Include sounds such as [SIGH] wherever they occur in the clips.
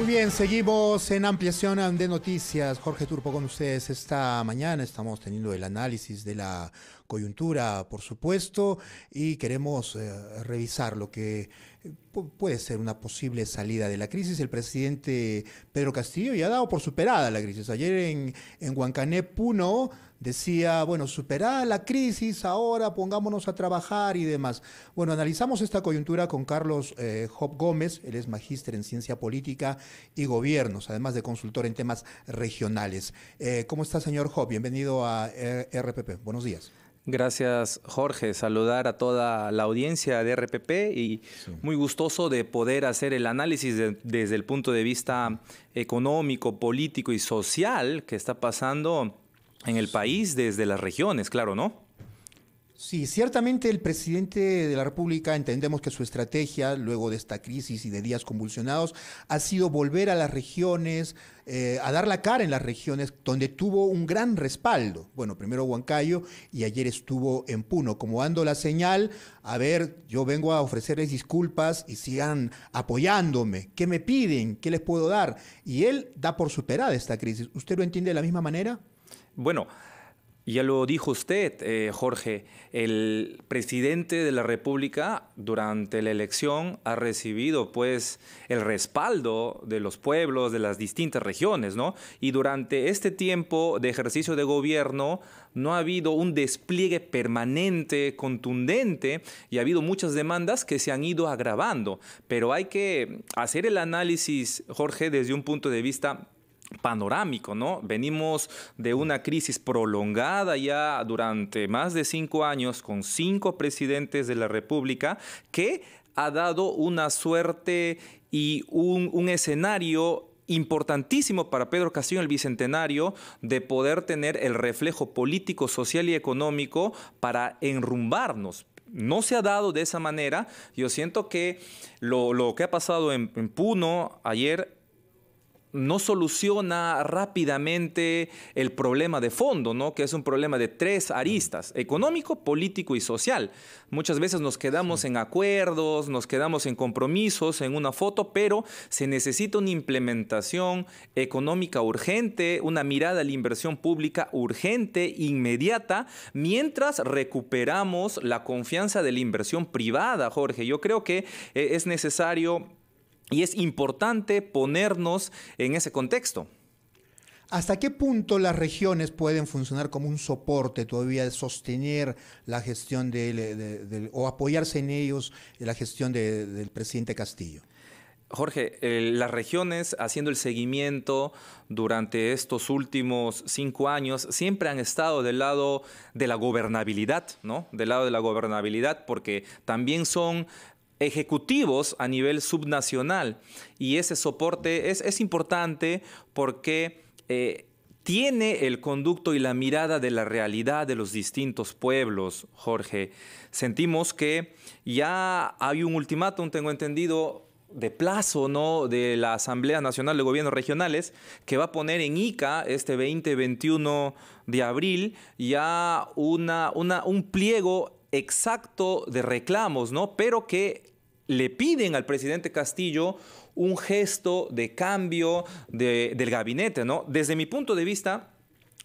Muy bien, seguimos en ampliación de noticias. Jorge Turpo con ustedes esta mañana. Estamos teniendo el análisis de la coyuntura, por supuesto, y queremos eh, revisar lo que eh, puede ser una posible salida de la crisis. El presidente Pedro Castillo ya ha dado por superada la crisis. Ayer en, en Huancané, Puno, decía, bueno, superada la crisis, ahora pongámonos a trabajar y demás. Bueno, analizamos esta coyuntura con Carlos eh, Job Gómez, él es magíster en ciencia política y gobiernos, además de consultor en temas regionales. Eh, ¿Cómo está, señor Job? Bienvenido a RPP. Buenos días. Gracias Jorge, saludar a toda la audiencia de RPP y muy gustoso de poder hacer el análisis desde el punto de vista económico, político y social que está pasando en el país desde las regiones, claro, ¿no? Sí, ciertamente el presidente de la República entendemos que su estrategia, luego de esta crisis y de días convulsionados, ha sido volver a las regiones, eh, a dar la cara en las regiones donde tuvo un gran respaldo. Bueno, primero Huancayo y ayer estuvo en Puno, como dando la señal, a ver, yo vengo a ofrecerles disculpas y sigan apoyándome. ¿Qué me piden? ¿Qué les puedo dar? Y él da por superada esta crisis. ¿Usted lo entiende de la misma manera? Bueno, ya lo dijo usted, eh, Jorge, el presidente de la República durante la elección ha recibido pues el respaldo de los pueblos de las distintas regiones, ¿no? Y durante este tiempo de ejercicio de gobierno no ha habido un despliegue permanente, contundente, y ha habido muchas demandas que se han ido agravando. Pero hay que hacer el análisis, Jorge, desde un punto de vista panorámico, ¿no? Venimos de una crisis prolongada ya durante más de cinco años con cinco presidentes de la República que ha dado una suerte y un, escenario importantísimo para Pedro Castillo el Bicentenario de poder tener el reflejo político, social y económico para enrumbarnos. No se ha dado de esa manera. Yo siento que lo, que ha pasado en Puno ayer no soluciona rápidamente el problema de fondo, ¿no? que es un problema de tres aristas, económico, político y social. Muchas veces nos quedamos en acuerdos, nos quedamos en compromisos, en una foto, pero se necesita una implementación económica urgente, una mirada a la inversión pública urgente, inmediata, mientras recuperamos la confianza de la inversión privada, Jorge. Yo creo que eh, es necesario y es importante ponernos en ese contexto. ¿Hasta qué punto las regiones pueden funcionar como un soporte todavía de sostener la gestión eh, de, o apoyarse en ellos en la gestión del presidente Castillo? Jorge, eh, las regiones haciendo el seguimiento durante estos últimos cinco años siempre han estado del lado de la gobernabilidad, ¿no? Del lado de la gobernabilidad, porque también son ejecutivos a nivel subnacional. Y ese soporte es, importante porque... Eh, tiene el conducto y la mirada de la realidad de los distintos pueblos, Jorge. Sentimos que ya hay un ultimátum, tengo entendido, de plazo ¿no? de la Asamblea Nacional de Gobiernos Regionales, que va a poner en ICA este 20-21 de abril ya una, una, un pliego exacto de reclamos, ¿no? pero que le piden al presidente Castillo un gesto de cambio del gabinete, ¿no? Desde mi punto de vista,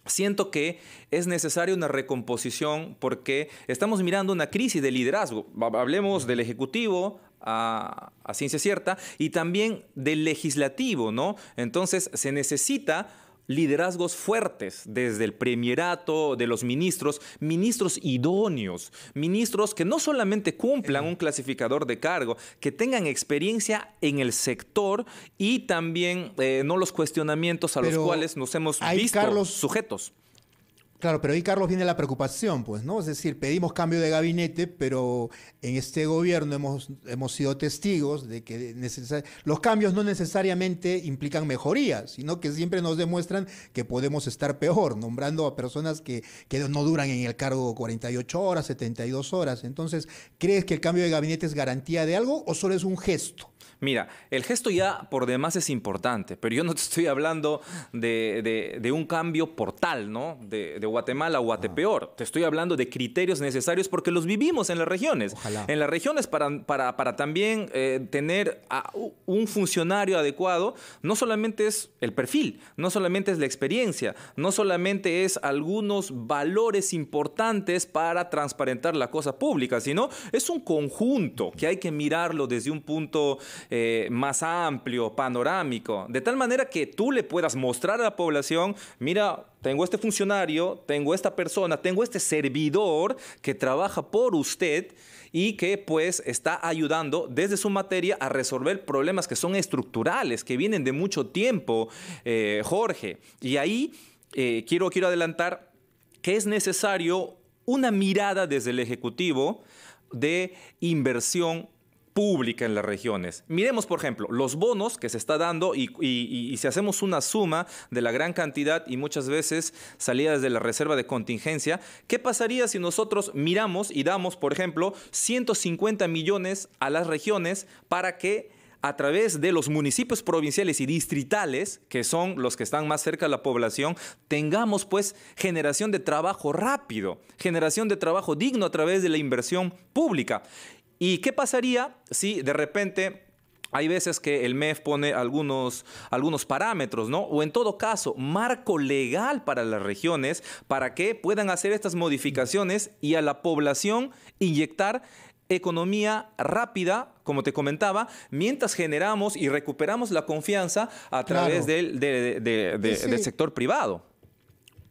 Siento que es necesaria una recomposición porque estamos mirando una crisis de liderazgo. Hablemos del Ejecutivo, a, a, ciencia cierta, y también del legislativo, ¿no? Entonces se necesita liderazgos fuertes desde el premierato, de los ministros, ministros idóneos, ministros que no solamente cumplan un clasificador de cargo, que tengan experiencia en el sector y también eh, no los cuestionamientos a los cuales nos hemos visto sujetos. Claro, pero ahí Carlos viene la preocupación, pues, ¿no? Es decir, pedimos cambio de gabinete, pero en este gobierno hemos, hemos sido testigos de que los cambios no necesariamente implican mejoría, sino que siempre nos demuestran que podemos estar peor, nombrando a personas que, que no duran en el cargo 48 horas, 72 horas. Entonces, ¿crees que el cambio de gabinete es garantía de algo o solo es un gesto? Mira, el gesto ya por demás es importante, pero yo no te [LAUGHS] estoy hablando de, un cambio portal, ¿no? De, Guatemala a Guatepeor. Te estoy hablando de criterios necesarios porque los vivimos en las regiones. En las regiones para, también eh, tener un funcionario adecuado, no solamente es el perfil, no solamente es la experiencia, no solamente es algunos valores importantes para transparentar la cosa pública, sino es un conjunto que hay que mirarlo desde un punto eh, más amplio, panorámico, de tal manera que tú le puedas mostrar a la población, mira, tengo este funcionario, tengo esta persona, tengo este servidor que trabaja por usted y que pues está ayudando desde su materia a resolver problemas que son estructurales, que vienen de mucho tiempo, eh, Jorge. Y ahí eh, quiero, quiero adelantar que es necesario una mirada desde el Ejecutivo de inversión pública en las regiones. Miremos, por ejemplo, los bonos que se está dando y, si hacemos una suma de la gran cantidad y muchas veces salidas de la reserva de contingencia, ¿qué pasaría si nosotros miramos y damos, por ejemplo, 150 millones a las regiones para que a través de los municipios provinciales y distritales, que son los que están más cerca de la población, tengamos pues generación de trabajo rápido, generación de trabajo digno a través de la inversión pública. ¿Y qué pasaría si de repente hay veces que el MEF pone algunos, algunos parámetros, ¿no? O en todo caso, marco legal para las regiones para que puedan hacer estas modificaciones y a la población inyectar economía rápida, como te comentaba, mientras generamos y recuperamos la confianza a través del, del sector privado.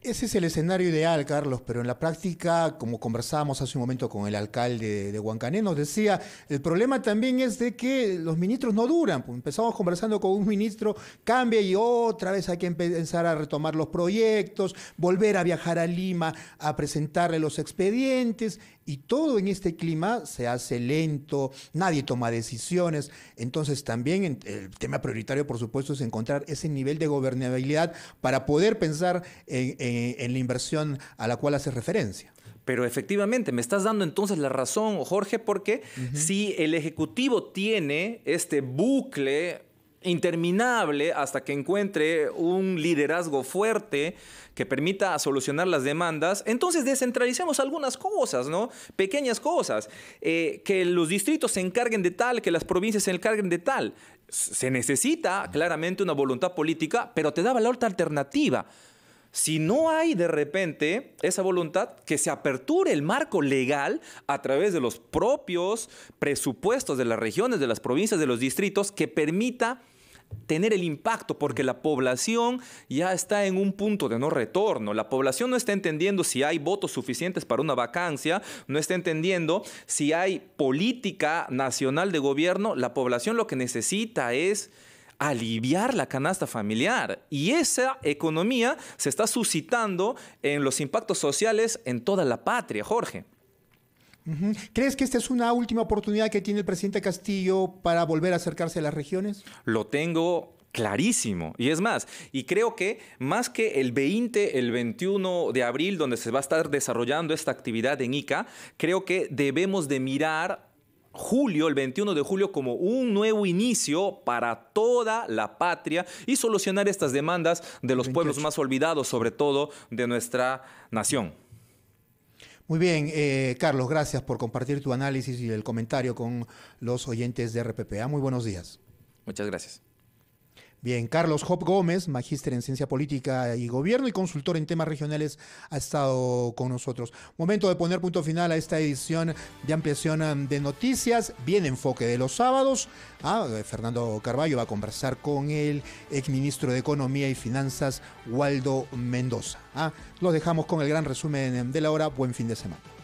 Ese es el escenario ideal, Carlos, pero en la práctica, como conversábamos hace un momento con el alcalde de Huancané, nos decía, el problema también es de que los ministros no duran. Pues, empezamos conversando con un ministro, cambia y otra vez hay que empezar a retomar los proyectos, volver a viajar a Lima a presentarle los expedientes. Y todo en este clima se hace lento, nadie toma decisiones. Entonces también el tema prioritario, por supuesto, es encontrar ese nivel de gobernabilidad para poder pensar en, la inversión a la cual hace referencia. Pero efectivamente, me estás dando entonces la razón, Jorge, porque si el Ejecutivo tiene este bucle interminable hasta que encuentre un liderazgo fuerte que permita solucionar las demandas, entonces descentralicemos algunas cosas, ¿no? Pequeñas cosas. Eh, que los distritos se encarguen de tal, que las provincias se encarguen de tal. Se necesita claramente una voluntad política, pero te daba la otra alternativa. Si no hay de repente esa voluntad, que se aperture el marco legal a través de los propios presupuestos de las regiones, de las provincias, de los distritos, que permita tener el impacto porque la población ya está en un punto de no retorno. La población no está entendiendo si hay votos suficientes para una vacancia, no está entendiendo si hay política nacional de gobierno. La población lo que necesita es aliviar la canasta familiar. Y esa economía se está suscitando en los impactos sociales en toda la patria, Jorge. ¿Crees que esta es una última oportunidad que tiene el presidente Castillo para volver a acercarse a las regiones? Lo tengo clarísimo. Y es más, y creo que más que el 20, el 21 de abril, donde se va a estar desarrollando esta actividad en ICA, creo que debemos de mirar julio, el 21 de julio, como un nuevo inicio para toda la patria y solucionar estas demandas de los pueblos más olvidados, sobre todo de nuestra nación. Muy bien, eh, Carlos, gracias por compartir tu análisis y el comentario con los oyentes de RPPA. ¿ah? Muy buenos días. Muchas gracias. Bien, Carlos Hop Gómez, magíster en ciencia política y gobierno y consultor en temas regionales, ha estado con nosotros. Momento de poner punto final a esta edición de ampliación um, de noticias. Bien enfoque de los sábados. Ah, eh, Fernando Carballo va a conversar con el exministro de Economía y Finanzas, Waldo Mendoza. Ah, los dejamos con el gran resumen de la hora. Buen fin de semana.